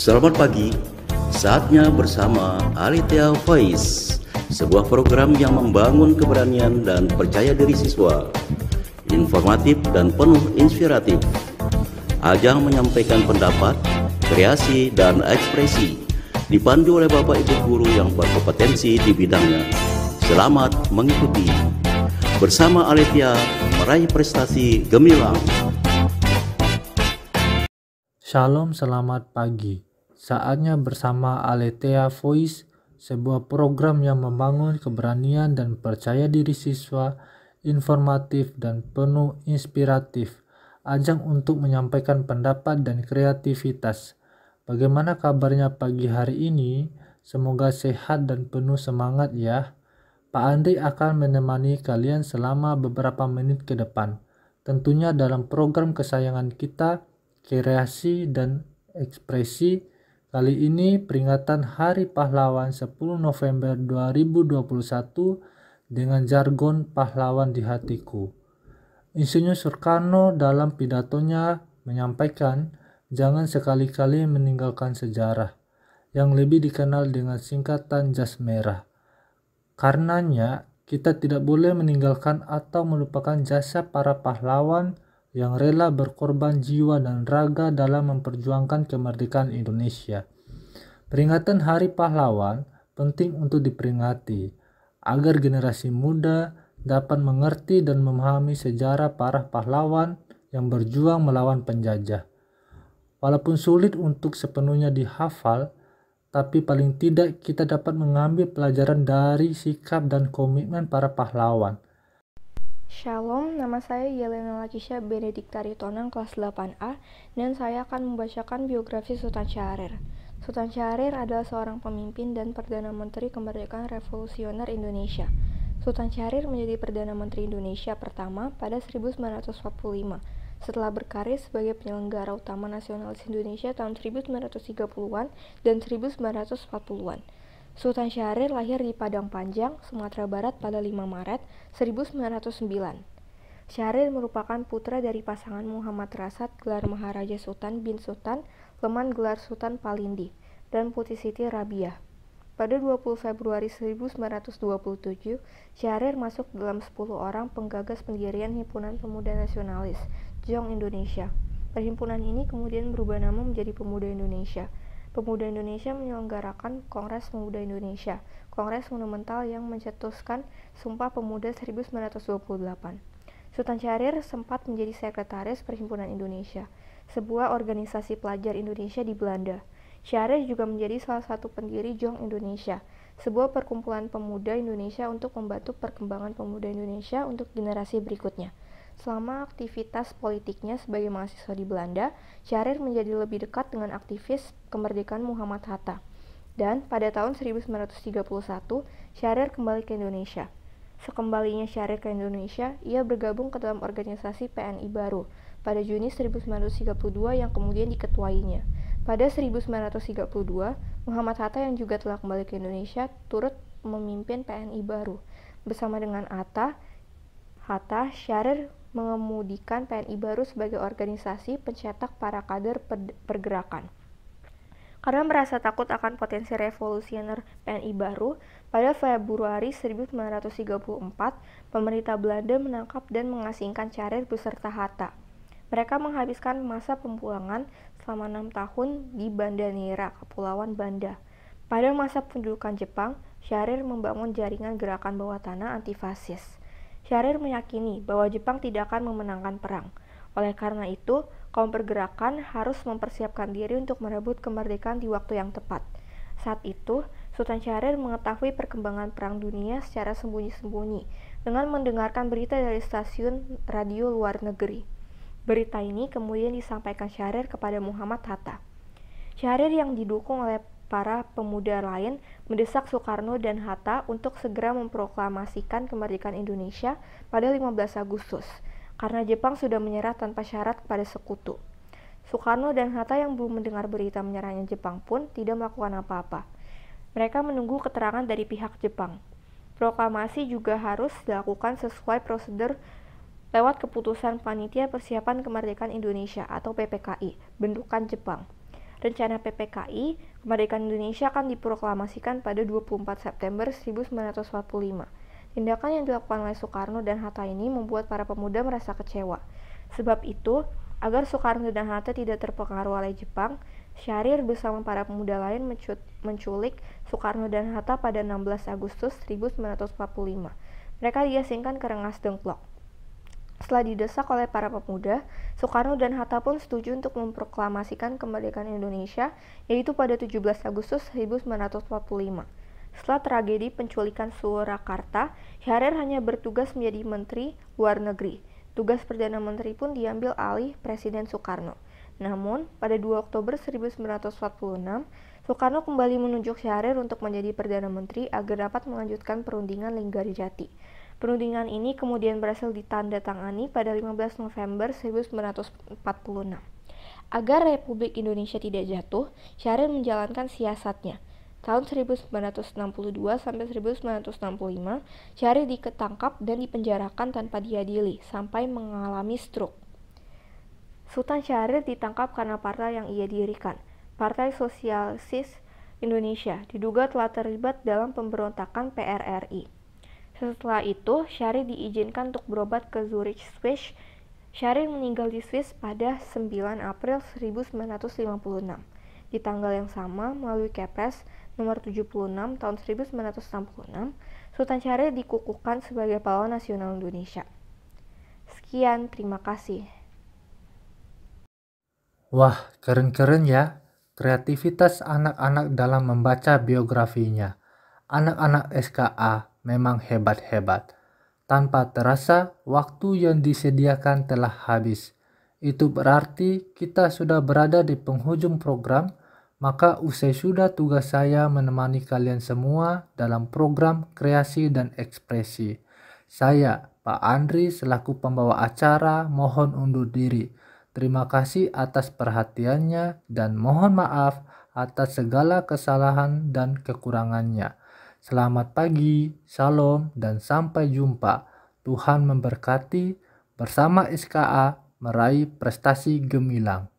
Selamat pagi, saatnya bersama Alitea Voice, sebuah program yang membangun keberanian dan percaya diri siswa, informatif dan penuh inspiratif. Ajang menyampaikan pendapat, kreasi, dan ekspresi, dipandu oleh Bapak Ibu Guru yang berkompetensi di bidangnya. Selamat mengikuti. Bersama Aletia meraih prestasi gemilang. Shalom, selamat pagi saatnya bersama Aletea Voice, sebuah program yang membangun keberanian dan percaya diri siswa, informatif dan penuh inspiratif, ajang untuk menyampaikan pendapat dan kreativitas. Bagaimana kabarnya pagi hari ini? Semoga sehat dan penuh semangat ya. Pak Andri akan menemani kalian selama beberapa menit ke depan. Tentunya dalam program kesayangan kita, kreasi dan ekspresi Kali ini peringatan Hari Pahlawan 10 November 2021 dengan jargon pahlawan di hatiku. Insinyur Soekarno dalam pidatonya menyampaikan, jangan sekali-kali meninggalkan sejarah, yang lebih dikenal dengan singkatan jas merah. Karenanya, kita tidak boleh meninggalkan atau melupakan jasa para pahlawan yang rela berkorban jiwa dan raga dalam memperjuangkan kemerdekaan Indonesia. Peringatan Hari Pahlawan penting untuk diperingati agar generasi muda dapat mengerti dan memahami sejarah para pahlawan yang berjuang melawan penjajah. Walaupun sulit untuk sepenuhnya dihafal, tapi paling tidak kita dapat mengambil pelajaran dari sikap dan komitmen para pahlawan – Shalom, nama saya Yelena Lakisha Benediktari Tonang kelas 8A dan saya akan membacakan biografi Sultan Syahrir. Sultan Syahrir adalah seorang pemimpin dan Perdana Menteri Kemerdekaan Revolusioner Indonesia. Sultan Syahrir menjadi Perdana Menteri Indonesia pertama pada 1945 setelah berkarir sebagai penyelenggara utama nasionalis Indonesia tahun 1930-an dan 1940-an. Sultan Syahrir lahir di Padang Panjang, Sumatera Barat pada 5 Maret 1909. Syahrir merupakan putra dari pasangan Muhammad Rasad gelar Maharaja Sultan bin Sultan Leman gelar Sultan Palindi dan Putih Siti Rabiah. Pada 20 Februari 1927, Syahrir masuk dalam 10 orang penggagas pendirian Himpunan Pemuda Nasionalis, Jong Indonesia. Perhimpunan ini kemudian berubah nama menjadi Pemuda Indonesia – Pemuda Indonesia menyelenggarakan Kongres Pemuda Indonesia, kongres monumental yang mencetuskan Sumpah Pemuda 1928. Sultan Syahrir sempat menjadi sekretaris Perhimpunan Indonesia, sebuah organisasi pelajar Indonesia di Belanda. Syahrir juga menjadi salah satu pendiri Jong Indonesia, sebuah perkumpulan pemuda Indonesia untuk membantu perkembangan pemuda Indonesia untuk generasi berikutnya. Selama aktivitas politiknya sebagai mahasiswa di Belanda, Syahrir menjadi lebih dekat dengan aktivis kemerdekaan Muhammad Hatta. Dan pada tahun 1931, Syahrir kembali ke Indonesia. Sekembalinya Syahrir ke Indonesia, ia bergabung ke dalam organisasi PNI baru pada Juni 1932 yang kemudian diketuainya. Pada 1932, Muhammad Hatta yang juga telah kembali ke Indonesia turut memimpin PNI baru. Bersama dengan Atta, Hatta, Syahrir mengemudikan PNI baru sebagai organisasi pencetak para kader pergerakan. Karena merasa takut akan potensi revolusioner PNI baru, pada Februari 1934, pemerintah Belanda menangkap dan mengasingkan Carir beserta Hatta. Mereka menghabiskan masa pembuangan selama enam tahun di Banda Nera, Kepulauan Banda. Pada masa pendudukan Jepang, Syahrir membangun jaringan gerakan bawah tanah antifasis. Syahrir meyakini bahwa Jepang tidak akan memenangkan perang. Oleh karena itu, kaum pergerakan harus mempersiapkan diri untuk merebut kemerdekaan di waktu yang tepat. Saat itu, Sultan Syahrir mengetahui perkembangan perang dunia secara sembunyi-sembunyi dengan mendengarkan berita dari stasiun radio luar negeri. Berita ini kemudian disampaikan Syahrir kepada Muhammad Hatta. Syahrir yang didukung oleh para pemuda lain mendesak Soekarno dan Hatta untuk segera memproklamasikan kemerdekaan Indonesia pada 15 Agustus karena Jepang sudah menyerah tanpa syarat kepada sekutu. Soekarno dan Hatta yang belum mendengar berita menyerahnya Jepang pun tidak melakukan apa-apa. Mereka menunggu keterangan dari pihak Jepang. Proklamasi juga harus dilakukan sesuai prosedur lewat keputusan Panitia Persiapan Kemerdekaan Indonesia atau PPKI, bentukan Jepang rencana PPKI, kemerdekaan Indonesia akan diproklamasikan pada 24 September 1945. Tindakan yang dilakukan oleh Soekarno dan Hatta ini membuat para pemuda merasa kecewa. Sebab itu, agar Soekarno dan Hatta tidak terpengaruh oleh Jepang, Syahrir bersama para pemuda lain menculik Soekarno dan Hatta pada 16 Agustus 1945. Mereka diasingkan ke Rengas Dengklok. Setelah didesak oleh para pemuda, Soekarno dan Hatta pun setuju untuk memproklamasikan kemerdekaan Indonesia, yaitu pada 17 Agustus 1945. Setelah tragedi penculikan Surakarta, Syahrir hanya bertugas menjadi Menteri Luar Negeri. Tugas Perdana Menteri pun diambil alih Presiden Soekarno. Namun, pada 2 Oktober 1946, Soekarno kembali menunjuk Syahrir untuk menjadi Perdana Menteri agar dapat melanjutkan perundingan Linggarjati. Perundingan ini kemudian berhasil ditandatangani pada 15 November 1946. Agar Republik Indonesia tidak jatuh, Syahrir menjalankan siasatnya. Tahun 1962 sampai 1965, Syahrir diketangkap dan dipenjarakan tanpa diadili sampai mengalami stroke. Sultan Syahrir ditangkap karena partai yang ia dirikan, Partai Sosialis Indonesia, diduga telah terlibat dalam pemberontakan PRRI. Setelah itu, Syari diizinkan untuk berobat ke Zurich, Swiss. Syari meninggal di Swiss pada 9 April 1956. Di tanggal yang sama, melalui Kepres nomor 76 tahun 1966, Sultan Syari dikukuhkan sebagai pahlawan nasional Indonesia. Sekian, terima kasih. Wah, keren-keren ya kreativitas anak-anak dalam membaca biografinya. Anak-anak SKA memang hebat-hebat. Tanpa terasa, waktu yang disediakan telah habis. Itu berarti kita sudah berada di penghujung program, maka usai sudah tugas saya menemani kalian semua dalam program kreasi dan ekspresi. Saya, Pak Andri, selaku pembawa acara, mohon undur diri. Terima kasih atas perhatiannya dan mohon maaf atas segala kesalahan dan kekurangannya. Selamat pagi, shalom, dan sampai jumpa. Tuhan memberkati bersama SKA meraih prestasi gemilang.